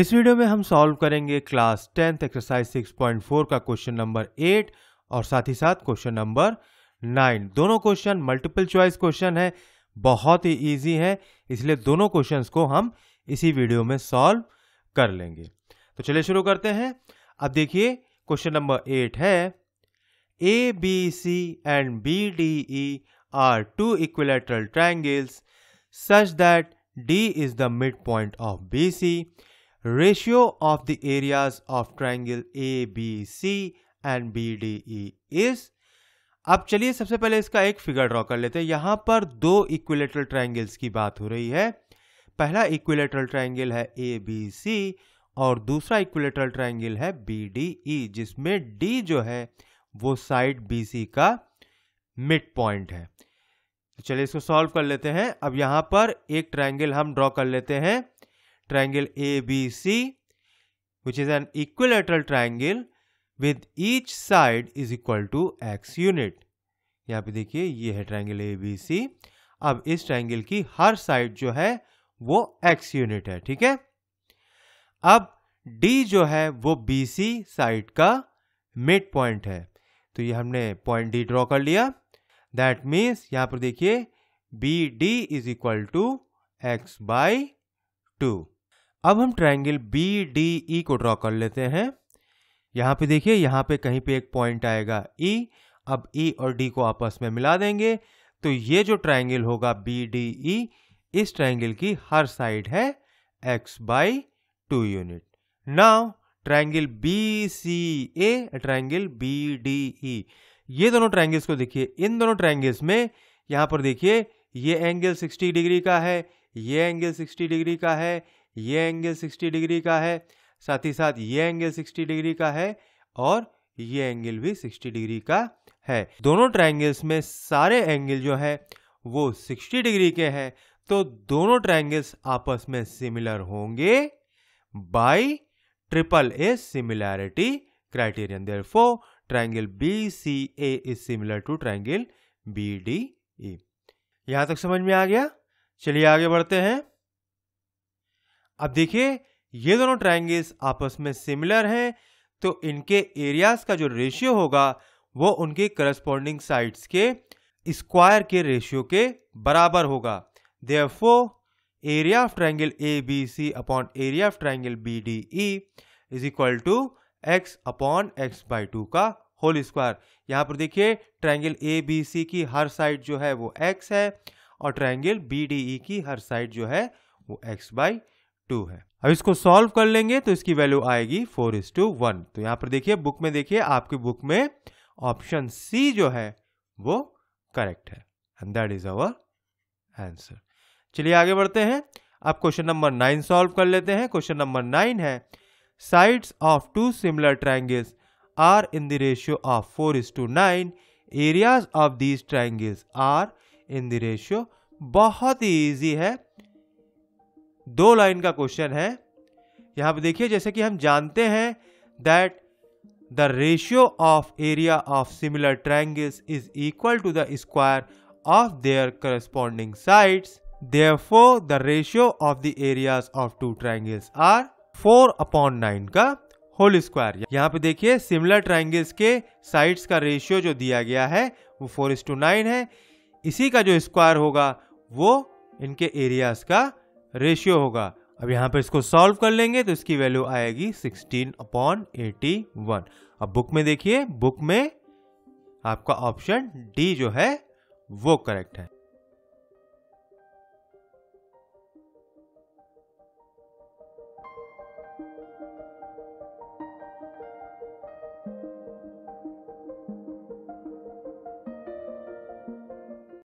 इस वीडियो में हम सॉल्व करेंगे क्लास टेंथ एक्सरसाइज 6.4 का क्वेश्चन नंबर एट और साथ ही साथ क्वेश्चन नंबर नाइन दोनों क्वेश्चन मल्टीपल चॉइस क्वेश्चन है बहुत ही इजी है इसलिए दोनों क्वेश्चंस को हम इसी वीडियो में सॉल्व कर लेंगे तो चलिए शुरू करते हैं अब देखिए क्वेश्चन नंबर एट है A B B C and D E are two equilateral triangles such that D is the mid point of B C ratio of the areas of triangle A B C and B D E is अब चलिए सबसे पहले इसका एक figure draw कर लेते हैं यहां पर दो इक्विलेटरल ट्राइंगल्स की बात हो रही है पहला इक्विलेटरल ट्राइंगल है ए बी सी और दूसरा इक्विलेटरल ट्राइंगल है बी डी ई जिसमें डी जो है वो साइड बी का मिड पॉइंट है तो चलिए इसको सॉल्व कर लेते हैं अब यहां पर एक ट्राइंगल हम ड्रॉ कर लेते हैं triangle A B C which is an equilateral triangle with each side is equal to x unit यहां पे देखिए ये है ट्राइंगल ए बी सी अब इस ट्राइंगल की हर साइड जो है वो एक्स यूनिट है ठीक है अब डी जो है वो सी साइड का मिड पॉइंट है तो ये हमने पॉइंट डी ड्रॉ कर लिया दैट मीन्स यहाँ पर देखिए B D is equal to x by two अब हम ट्राइंगल बी डी ई को ड्रॉ कर लेते हैं यहाँ पे देखिए यहाँ पे कहीं पे एक पॉइंट आएगा ई e, अब ई e और डी को आपस में मिला देंगे तो ये जो ट्राइंगल होगा बी डी ई इस ट्राइंगल की हर साइड है x by two unit now triangle B C A triangle B D E ये दोनों ट्राइंगल्स को देखिए इन दोनों ट्राइंगल्स में यहाँ पर देखिए ये एंगल 60 डिग्री का है ये एंगल 60 डिग्री का है ये एंगल 60 डिग्री का है साथ ही साथ ये एंगल 60 डिग्री का है और ये एंगल भी 60 डिग्री का है दोनों ट्राइंगल्स में सारे एंगल जो है वो 60 डिग्री के हैं तो दोनों ट्राइंगल्स आपस में सिमिलर होंगे by triple is similarity criterion. Therefore, triangle BCA is similar to triangle BDE. यहां तक समझ में आ गया चलिए आगे बढ़ते हैं अब देखिए ये दोनों ट्राइंगल्स आपस में सिमिलर हैं तो इनके एरियाज का जो रेशियो होगा वो उनके करस्पॉन्डिंग साइड्स के स्क्वायर के रेशियो के बराबर होगा therefore area of triangle ABC upon area of triangle BDE is equal to x upon x by 2 का होल स्क्वायर यहां पर देखिए ट्राइंगल ए बी सी की हर साइड जो है वो x है और ट्राइंगल बी डी ई की हर साइड जो है वो x बाई टू है अब इसको सॉल्व कर लेंगे तो इसकी वैल्यू आएगी फोर इज टू वन तो यहां पर देखिए बुक में देखिए आपके बुक में ऑप्शन सी जो है वो करेक्ट है and that is our answer चलिए आगे बढ़ते हैं अब क्वेश्चन नंबर नाइन सॉल्व कर लेते हैं क्वेश्चन नंबर नाइन है sides of two similar triangles are in the ratio of four is to nine areas of these triangles are in the ratio बहुत ही ईजी है दो लाइन का question है यहाँ पर देखिए जैसे कि हम जानते हैं that the ratio of area of similar triangles is equal to the square of their corresponding sides Therefore, the ratio of the areas of two triangles are 4 upon 9 का होल स्क्वायर यहाँ पे देखिए सिमिलर ट्राइंगल्स के sides का ratio जो दिया गया है वो फोर इस टू नाइन है इसी का जो स्क्वायर होगा वो इनके एरियाज का रेशियो होगा अब यहाँ पे इसको सॉल्व कर लेंगे तो इसकी वैल्यू आएगी 16 अपॉन 81 अब बुक में देखिए बुक में आपका ऑप्शन डी जो है वो करेक्ट है